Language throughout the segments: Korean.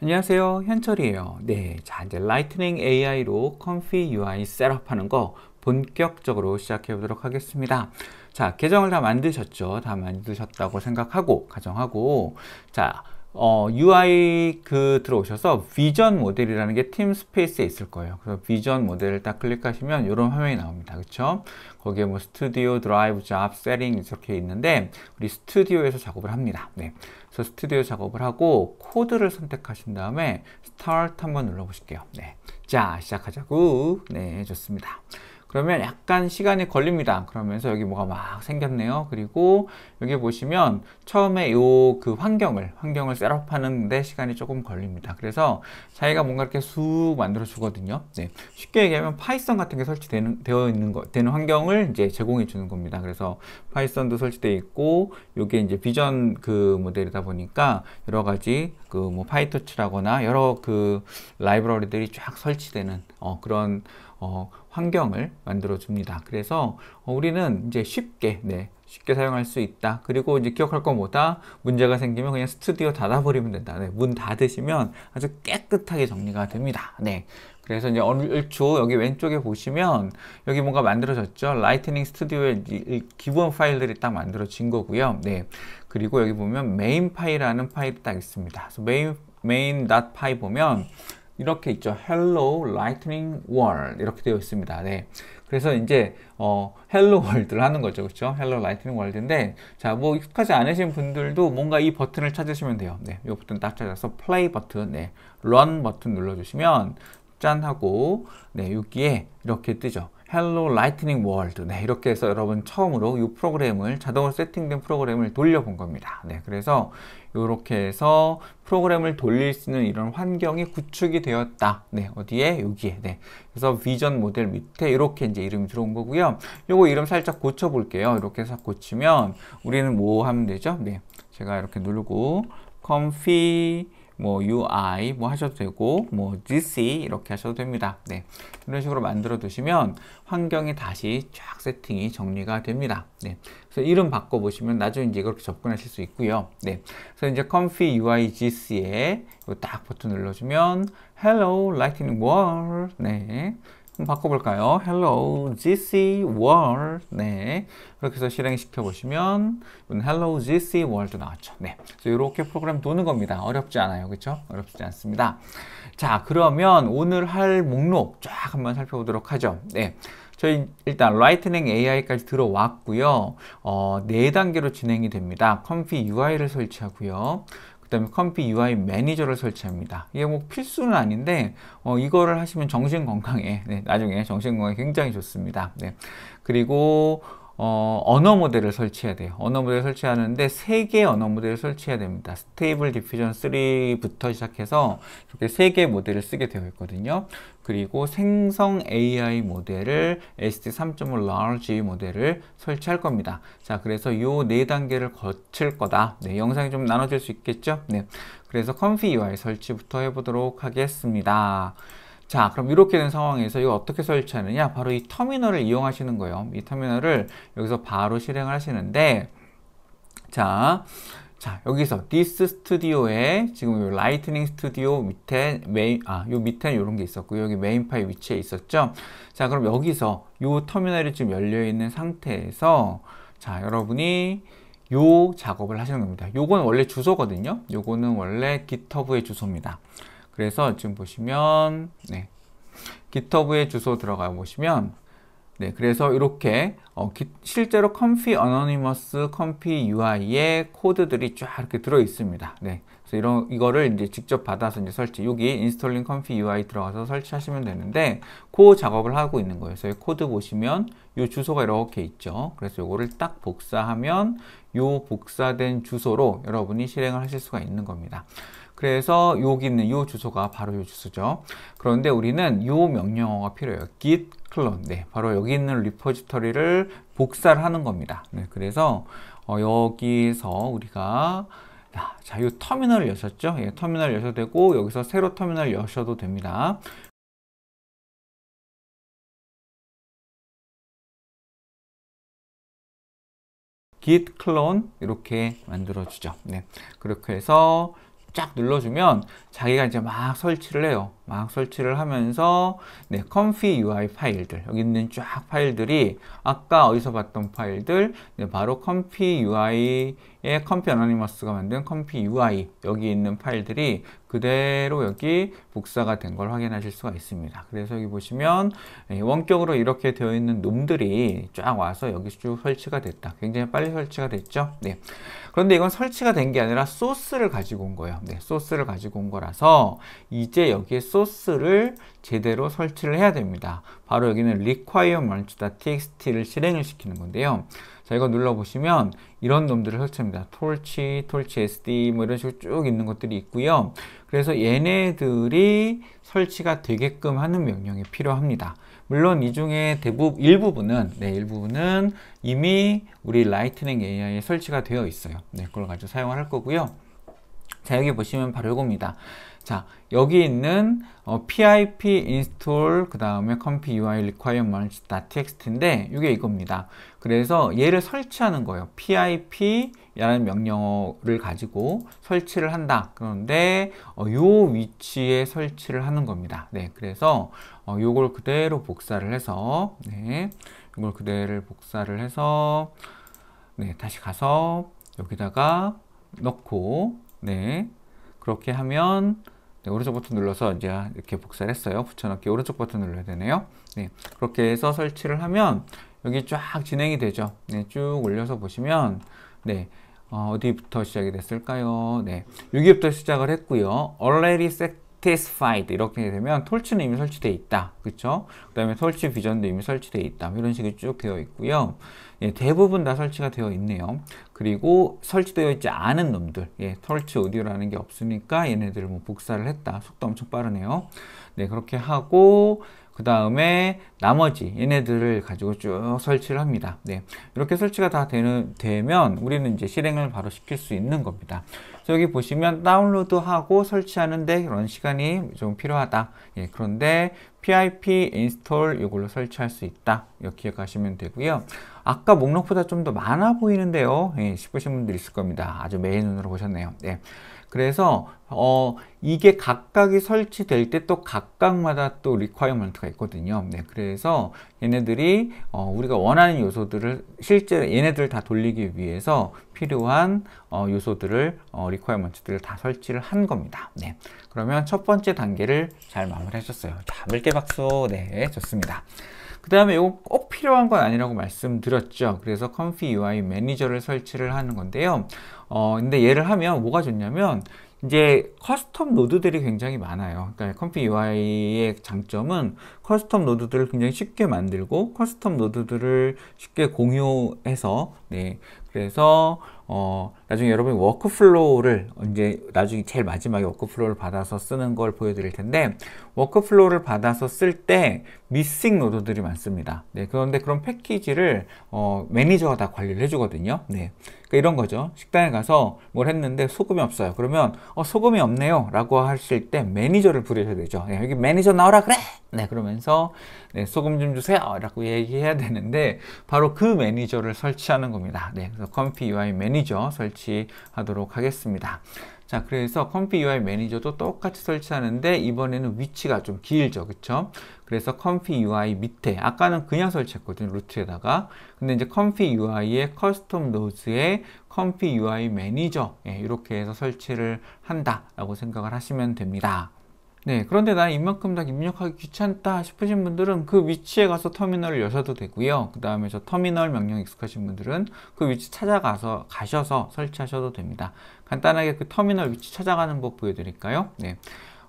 안녕하세요. 현철이에요. 네. 자, 이제 라이트닝 AI로 컴피 UI 셋업하는 거 본격적으로 시작해 보도록 하겠습니다. 자, 계정을 다 만드셨죠? 다 만드셨다고 생각하고, 가정하고. 자, 어, UI 그 들어오셔서 비전 모델이라는 게 팀 스페이스에 있을 거예요. 그래서 비전 모델을 딱 클릭하시면 이런 화면이 나옵니다. 그렇죠? 거기에 뭐 스튜디오, 드라이브, 잡, 세팅 이렇게 있는데 우리 스튜디오에서 작업을 합니다. 네. 그래서 스튜디오 작업을 하고 코드를 선택하신 다음에 스타트 한번 눌러 보실게요. 네. 자, 시작하자고. 네, 좋습니다. 그러면 약간 시간이 걸립니다. 그러면서 여기 뭐가 막 생겼네요. 그리고 여기 보시면 처음에 요 그 환경을 환경을 셋업하는데 시간이 조금 걸립니다. 그래서 자기가 뭔가 이렇게 쑥 만들어 주거든요. 네. 쉽게 얘기하면 파이썬 같은 게 설치되는 되어 있는 거 되는 환경을 이제 제공해 주는 겁니다. 그래서 파이썬도 설치돼 있고 요게 이제 비전 그 모델이다 보니까 여러 가지 그 뭐 파이터치라거나 여러 그 라이브러리들이 쫙 설치되는 어, 그런 어, 환경을 만들어 줍니다. 그래서 어, 우리는 이제 쉽게 네, 쉽게 사용할 수 있다. 그리고 이제 기억할 것보다 문제가 생기면 그냥 스튜디오 닫아버리면 된다. 네, 문 닫으시면 아주 깨끗하게 정리가 됩니다. 네. 그래서 이제 얼추 여기 왼쪽에 보시면 여기 뭔가 만들어졌죠. 라이트닝 스튜디오의 기본 파일들이 딱 만들어진 거고요. 네. 그리고 여기 보면 메인 파일이라는 파일이 딱 있습니다. 그래서 메인 메인.py 보면 이렇게 있죠. Hello Lightning World 이렇게 되어 있습니다. 네. 그래서 이제 어 헬로 월드를 하는 거죠. 그렇죠? 헬로 라이트닝 월드인데 자, 뭐 익숙하지 않으신 분들도 뭔가 이 버튼을 찾으시면 돼요. 네. 이 버튼 딱 찾아서 플레이 버튼, 네. 런 버튼 눌러 주시면 짠 하고 네 여기에 이렇게 뜨죠. 헬로 라이트닝 월드 네 이렇게 해서 여러분 처음으로 이 프로그램을 자동으로 세팅된 프로그램을 돌려본 겁니다 네 그래서 이렇게 해서 프로그램을 돌릴 수 있는 이런 환경이 구축이 되었다 네 어디에 여기에 네 그래서 비전 모델 밑에 이렇게 이제 이름이 들어온 거고요 요거 이름 살짝 고쳐 볼게요 이렇게 해서 고치면 우리는 뭐 하면 되죠 네 제가 이렇게 누르고 컴피 뭐 UI 뭐 하셔도 되고 뭐 GC 이렇게 하셔도 됩니다. 네. 이런 식으로 만들어 두시면 환경이 다시 쫙 세팅이 정리가 됩니다. 네. 그래서 이름 바꿔 보시면 나중에 이제 그렇게 접근하실 수 있고요. 네. 그래서 이제 Comfy UI GC에 딱 버튼 눌러주면 Hello Lightning World. 네. 바꿔볼까요? Hello, GC World. 네. 이렇게 해서 실행시켜 보시면, Hello, GC World 나왔죠. 네. 그래서 이렇게 프로그램 도는 겁니다. 어렵지 않아요. 그렇죠 어렵지 않습니다. 자, 그러면 오늘 할 목록 쫙 한번 살펴보도록 하죠. 네. 저희 일단 라이트닝 AI까지 들어왔고요. 어, 4단계로 진행이 됩니다. 컴피 UI를 설치하고요. 그 다음에 컴피 UI 매니저를 설치합니다. 이게 뭐 필수는 아닌데 어, 이거를 하시면 정신건강에 네, 나중에 정신건강에 굉장히 좋습니다. 네. 그리고 어, 언어 모델을 설치해야 돼요. 언어 모델 설치하는데 3개 언어 모델을 설치해야 됩니다. 스테이블 디퓨전 3부터 시작해서 이렇게 3개 모델을 쓰게 되어 있거든요. 그리고 생성 AI 모델을 ST 3.5 Large 모델을 설치할 겁니다. 자, 그래서 이 네 단계를 거칠 거다. 네, 영상이 좀 나눠질 수 있겠죠? 네. 그래서 컴피 UI 설치부터 해보도록 하겠습니다. 자, 그럼 이렇게 된 상황에서 이거 어떻게 설치하느냐? 바로 이 터미널을 이용하시는 거예요. 이 터미널을 여기서 바로 실행을 하시는데, 자, 자, 여기서 디스 스튜디오에 지금 요 라이트닝 스튜디오 밑에 메인 아, 요 밑에 요런 게 있었고 여기 메인 파일 위치에 있었죠. 자, 그럼 여기서 요 터미널이 지금 열려 있는 상태에서 자, 여러분이 요 작업을 하시는 겁니다. 요건 원래 주소거든요. 요거는 원래 GitHub의 주소입니다. 그래서 지금 보시면 네. GitHub의 주소 들어가 보시면 네, 그래서 이렇게 어, 기, 실제로 컴피 어노니머스 컴피 UI의 코드들이 쫙 이렇게 들어 있습니다. 네. 그래서 이런 이거를 이제 직접 받아서 이제 설치. 여기 인스톨링 컴피 UI 들어가서 설치하시면 되는데 그 작업을 하고 있는 거예요. 그래서 코드 보시면 이 주소가 이렇게 있죠. 그래서 이거를 딱 복사하면 이 복사된 주소로 여러분이 실행을 하실 수가 있는 겁니다. 그래서 여기 있는 요 주소가 바로 요 주소죠. 그런데 우리는 요 명령어가 필요해요. git clone. 네, 바로 여기 있는 리포지토리를 복사를 하는 겁니다. 네, 그래서 어, 여기서 우리가 자, 요 터미널을 여셨죠? 예, 터미널 을 여셔도 되고 여기서 새로 터미널 을 여셔도 됩니다. git clone 이렇게 만들어 주죠. 네. 그렇게 해서 쫙 눌러주면 자기가 이제 막 설치를 해요. 막 설치를 하면서 네, 컴피 UI 파일들 여기 있는 쫙 파일들이 아까 어디서 봤던 파일들 네, 바로 컴피 UI의 컴피 어나니머스가 만든 컴피 UI 여기 있는 파일들이 그대로 여기 복사가 된 걸 확인하실 수가 있습니다. 그래서 여기 보시면 네, 원격으로 이렇게 되어 있는 놈들이 쫙 와서 여기 쭉 설치가 됐다. 굉장히 빨리 설치가 됐죠. 네. 그런데 이건 설치가 된 게 아니라 소스를 가지고 온 거예요. 네, 소스를 가지고 온 거라서 이제 여기에 소스 소스를 제대로 설치를 해야 됩니다. 바로 여기는 requirements.txt를 실행을 시키는 건데요. 자, 이거 눌러보시면 이런 놈들을 설치합니다. torch, torch sd 뭐 이런 식으로 쭉 있는 것들이 있고요. 그래서 얘네들이 설치가 되게끔 하는 명령이 필요합니다. 물론 이 중에 대부분 일부분은 네, 일부분은 이미 우리 라이트닝 AI에 설치가 되어 있어요. 네, 그걸 가지고 사용을 할 거고요. 자, 여기 보시면 바로 이겁니다. 자, 여기 있는 어, pip install 그 다음에 conf ui requirements txt인데 이게 이겁니다. 그래서 얘를 설치하는 거예요. pip이라는 명령어를 가지고 설치를 한다. 그런데 어, 요 위치에 설치를 하는 겁니다. 네, 그래서 어, 요걸 그대로 복사를 해서 네, 이걸 그대로 복사를 해서 네, 다시 가서 여기다가 넣고 네, 그렇게 하면 네, 오른쪽 버튼 눌러서 이제 아, 이렇게 복사를 했어요. 붙여넣기 오른쪽 버튼 눌러야 되네요. 네, 그렇게 해서 설치를 하면 여기 쫙 진행이 되죠. 네, 쭉 올려서 보시면 네, 어, 디부터 시작이 됐을까요? 네, 여기부터 시작을 했고요. already set satisfied 이렇게 되면 톨츠는 이미 설치되어 있다. 그렇죠? 그 다음에 톨치 비전도 이미 설치되어 있다. 뭐 이런 식으로 쭉 되어 있고요. 예, 대부분 다 설치가 되어 있네요. 그리고 설치되어 있지 않은 놈들 예, 털츠 오디오라는 게 없으니까 얘네들을 뭐 복사를 했다. 속도 엄청 빠르네요. 네, 그렇게 하고 그 다음에 나머지 얘네들을 가지고 쭉 설치를 합니다. 네, 이렇게 설치가 다 되는, 되면 우리는 이제 실행을 바로 시킬 수 있는 겁니다. 여기 보시면 다운로드하고 설치하는데 그런 시간이 좀 필요하다. 예, 그런데 PIP 인스톨 이걸로 설치할 수 있다. 이렇게 기억하시면 되고요. 아까 목록보다 좀 더 많아 보이는데요. 예, 싶으신 분들 있을 겁니다. 아주 메인 눈으로 보셨네요. 예. 그래서 어 이게 각각이 설치될 때 또 각각마다 또 리퀘어먼트가 있거든요. 네, 그래서 얘네들이 어 우리가 원하는 요소들을 실제 얘네들 다 돌리기 위해서 필요한 어 요소들을 어 리퀘어먼트들을 다 설치를 한 겁니다. 네, 그러면 첫 번째 단계를 잘 마무리하셨어요. 자, 물개 박수. 네, 좋습니다. 그 다음에 이거 꼭 필요한 건 아니라고 말씀드렸죠. 그래서 컴피 UI 매니저를 설치를 하는 건데요. 어, 근데 얘를 하면 뭐가 좋냐면 이제 커스텀 노드들이 굉장히 많아요. 그러니까 컴피 UI의 장점은 커스텀 노드들을 굉장히 쉽게 만들고 커스텀 노드들을 쉽게 공유해서 네. 그래서 어 나중에 여러분이 워크플로우를 이제 나중에 제일 마지막에 워크플로우를 받아서 쓰는 걸 보여드릴 텐데 워크플로우를 받아서 쓸 때 미싱 노드들이 많습니다. 네, 그런데 그런 패키지를 어, 매니저가 다 관리를 해주거든요. 네, 그러니까 이런 거죠. 식당에 가서 뭘 했는데 소금이 없어요. 그러면 어, 소금이 없네요 라고 하실 때 매니저를 부르셔야 되죠. 네, 여기 매니저 나오라 그래! 네, 그러면서 네, 소금 좀 주세요 라고 얘기해야 되는데 바로 그 매니저를 설치하는 겁니다. 네, 그래서 컴피 UI 매니저 설치 설치하도록 하겠습니다. 자 그래서 컴피 UI 매니저도 똑같이 설치하는데 이번에는 위치가 좀 길죠 그쵸 그래서 컴피 UI 밑에 아까는 그냥 설치했거든요 루트에다가 근데 이제 컴피 UI의 커스텀 노즈에 컴피 UI 매니저 예, 이렇게 해서 설치를 한다 라고 생각을 하시면 됩니다 네, 그런데 나 이만큼 다 입력하기 귀찮다 싶으신 분들은 그 위치에 가서 터미널을 여셔도 되고요. 그 다음에 저 터미널 명령 익숙하신 분들은 그 위치 찾아가서 가셔서 설치하셔도 됩니다. 간단하게 그 터미널 위치 찾아가는 법 보여드릴까요? 네.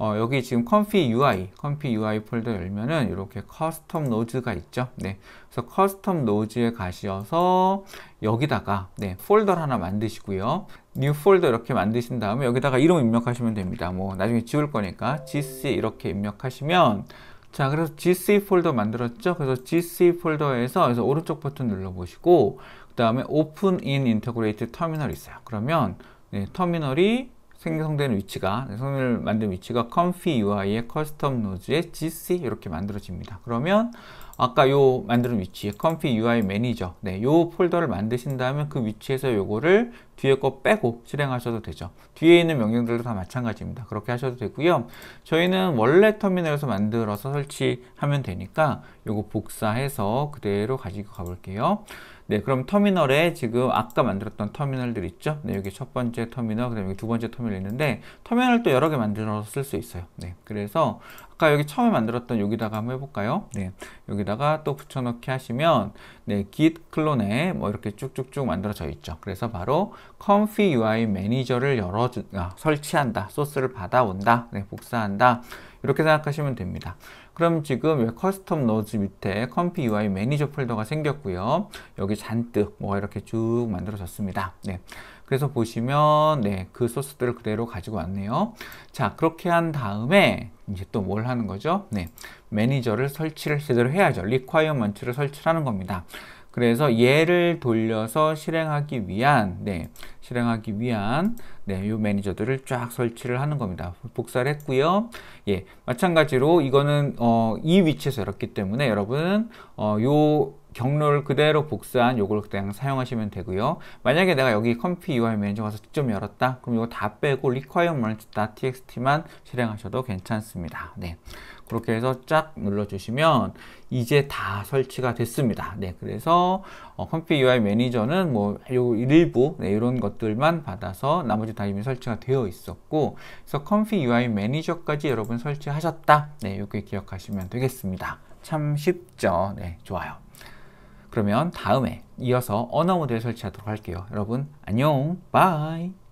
어, 여기 지금 컴피 UI, 컴피 UI 폴더 열면은 이렇게 커스텀 노즈가 있죠. 네. 그래서 커스텀 노즈에 가셔서 여기다가 네, 폴더를 하나 만드시고요. new folder 이렇게 만드신 다음에 여기다가 이름 입력하시면 됩니다. 뭐 나중에 지울 거니까 gc 이렇게 입력하시면 자 그래서 gc 폴더 만들었죠. 그래서 gc 폴더에서 그래서 오른쪽 버튼 눌러보시고 그 다음에 open in integrate terminal 있어요. 그러면 네, 터미널이 생성되는 위치가 선을 네, 만든 위치가 config UI의 custom node의 gc 이렇게 만들어집니다. 그러면 아까 요 만드는 위치 컴피 UI 매니저 네, 요 폴더를 만드신다면 그 위치에서 요거를 뒤에 거 빼고 실행하셔도 되죠 뒤에 있는 명령들도 다 마찬가지입니다 그렇게 하셔도 되고요 저희는 원래 터미널에서 만들어서 설치하면 되니까 요거 복사해서 그대로 가지고 가볼게요 네 그럼 터미널에 지금 아까 만들었던 터미널들 있죠 네 여기 첫 번째 터미널 그 다음에 두 번째 터미널 있는데 터미널 또 여러 개 만들어서 쓸 수 있어요 네 그래서 아까 여기 처음에 만들었던 여기다가 한번 해볼까요? 네, 여기다가 또 붙여넣기 하시면 네, git 클론에 뭐 이렇게 쭉쭉쭉 만들어져 있죠. 그래서 바로 config UI 매니저를 열어 아, 설치한다, 소스를 받아온다, 네, 복사한다 이렇게 생각하시면 됩니다. 그럼 지금 커스텀 노즈 밑에 컴피 UI 매니저 폴더가 생겼고요. 여기 잔뜩 뭐가 이렇게 쭉 만들어졌습니다. 네. 그래서 보시면 네, 그 소스들을 그대로 가지고 왔네요. 자, 그렇게 한 다음에 이제 또 뭘 하는 거죠? 네, 매니저를 설치를 제대로 해야죠. 리콰이어먼트를 설치하는 겁니다. 그래서 얘를 돌려서 실행하기 위한 네 실행하기 위한 네이 매니저들을 쫙 설치를 하는 겁니다 복사를 했고요 예 마찬가지로 이거는 어, 이 위치에서 열었기 때문에 여러분 어, 요 경로를 그대로 복사한 요걸 그냥 사용하시면 되고요. 만약에 내가 여기 컴피 UI 매니저 가서 직접 열었다. 그럼 이거 다 빼고 r e q u i r e m e n t t x t 만 실행하셔도 괜찮습니다. 네. 그렇게 해서 쫙 눌러주시면 이제 다 설치가 됐습니다. 네, 그래서 어, 컴피 UI 매니저는 뭐 요 일부 네, 이런 것들만 받아서 나머지 다 이미 설치가 되어 있었고, 그래서 컴피 UI 매니저까지 여러분 설치하셨다. 네, 이렇게 기억하시면 되겠습니다. 참 쉽죠. 네, 좋아요. 그러면 다음에 이어서 언어 모델 설치하도록 할게요. 여러분 안녕. 바이.